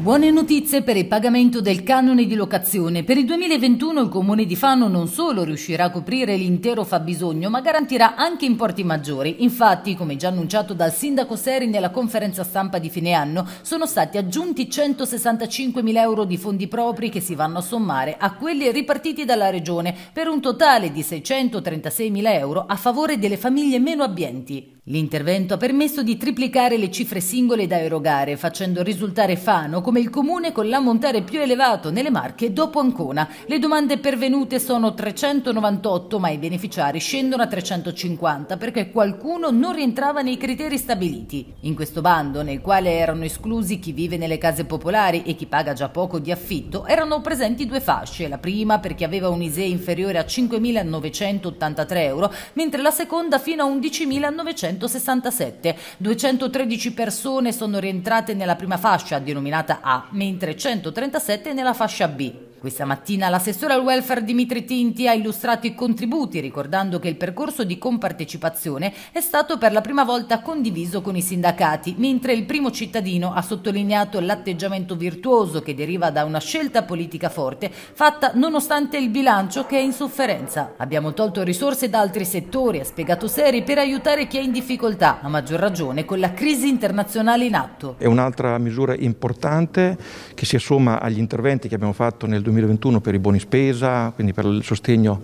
Buone notizie per il pagamento del canone di locazione. Per il 2021 il Comune di Fano non solo riuscirà a coprire l'intero fabbisogno, ma garantirà anche importi maggiori. Infatti, come già annunciato dal Sindaco Seri nella conferenza stampa di fine anno, sono stati aggiunti 165 mila euro di fondi propri che si vanno a sommare a quelli ripartiti dalla Regione, per un totale di 636 mila euro a favore delle famiglie meno abbienti. L'intervento ha permesso di triplicare le cifre singole da erogare, facendo risultare Fano come il comune con l'ammontare più elevato nelle Marche dopo Ancona. Le domande pervenute sono 398, ma i beneficiari scendono a 350 perché qualcuno non rientrava nei criteri stabiliti. In questo bando, nel quale erano esclusi chi vive nelle case popolari e chi paga già poco di affitto, erano presenti due fasce, la prima per chi aveva un ISEE inferiore a 5.983 euro, mentre la seconda fino a 11.900 267. 213 persone sono rientrate nella prima fascia, denominata A, mentre 137 nella fascia B. Questa mattina l'assessore al welfare Dimitri Tinti ha illustrato i contributi ricordando che il percorso di compartecipazione è stato per la prima volta condiviso con i sindacati, mentre il primo cittadino ha sottolineato l'atteggiamento virtuoso che deriva da una scelta politica forte fatta nonostante il bilancio che è in sofferenza. Abbiamo tolto risorse da altri settori, ha spiegato Seri, per aiutare chi è in difficoltà, a maggior ragione con la crisi internazionale in atto. È un'altra misura importante che si assomma agli interventi che abbiamo fatto nel 2020 2021 per i buoni spesa, quindi per il sostegno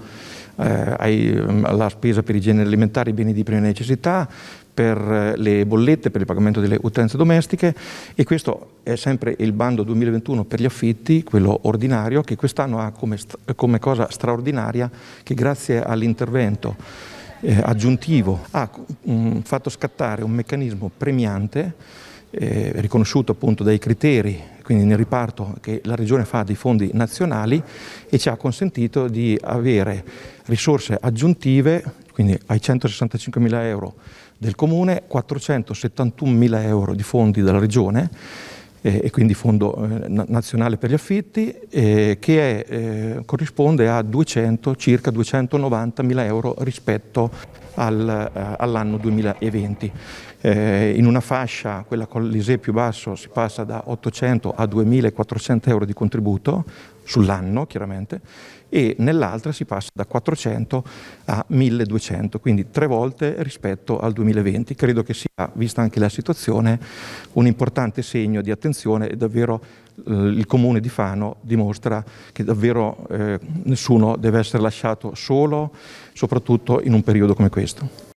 eh, alla spesa per i generi alimentari e beni di prima necessità, per eh, le bollette, per il pagamento delle utenze domestiche e questo è sempre il bando 2021 per gli affitti, quello ordinario, che quest'anno ha come, come cosa straordinaria che grazie all'intervento eh, aggiuntivo ha mh, mm, fatto scattare un meccanismo premiante eh, riconosciuto appunto dai criteri quindi nel riparto che la Regione fa dei fondi nazionali e ci ha consentito di avere risorse aggiuntive, quindi ai 165 mila euro del Comune, 471 mila euro di fondi della Regione e quindi Fondo eh, Nazionale per gli Affitti, eh, che è, eh, corrisponde a 200, circa 290 mila euro rispetto al, eh, all'anno 2020. Eh, in una fascia, quella con l'ISE più basso, si passa da 800 a 2400 euro di contributo, sull'anno chiaramente, e nell'altra si passa da 400 a 1200, quindi tre volte rispetto al 2020. Credo che sia, vista anche la situazione, un importante segno di attenzione e davvero eh, il comune di Fano dimostra che davvero eh, nessuno deve essere lasciato solo, soprattutto in un periodo come questo.